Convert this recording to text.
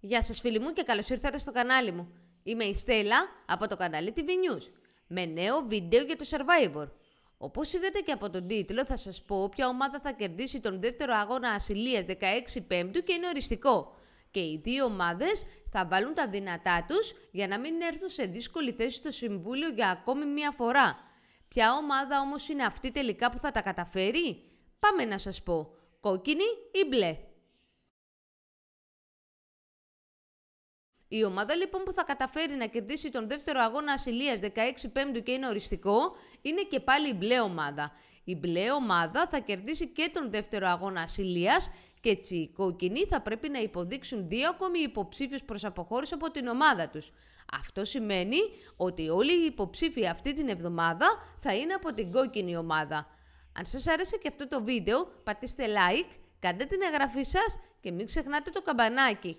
Γεια σας φίλοι μου και καλώς ήρθατε στο κανάλι μου. Είμαι η Στέλλα από το κανάλι TV News με νέο βίντεο για το Survivor. Όπως είδατε και από τον τίτλο θα σας πω ποια ομάδα θα κερδίσει τον δεύτερο αγώνα ασυλίας 16 Πέμπτου και είναι οριστικό. Και οι δύο ομάδες θα βάλουν τα δυνατά τους για να μην έρθουν σε δύσκολη θέση στο Συμβούλιο για ακόμη μία φορά. Ποια ομάδα όμως είναι αυτή τελικά που θα τα καταφέρει? Πάμε να σας πω. Κόκκινη ή μπλε. Η ομάδα λοιπόν που θα καταφέρει να κερδίσει τον δεύτερο αγώνα ασυλίας 16 Πέμπτου και είναι οριστικό, είναι και πάλι η μπλε ομάδα. Η μπλε ομάδα θα κερδίσει και τον δεύτερο αγώνα ασυλίας και έτσι οι κόκκινοι θα πρέπει να υποδείξουν δύο ακόμη υποψήφιους προς αποχώρηση από την ομάδα τους. Αυτό σημαίνει ότι όλοι οι υποψήφοι αυτή την εβδομάδα θα είναι από την κόκκινη ομάδα. Αν σας άρεσε και αυτό το βίντεο, πατήστε like, κάντε την εγγραφή σας και μην ξεχνάτε το καμπανάκι.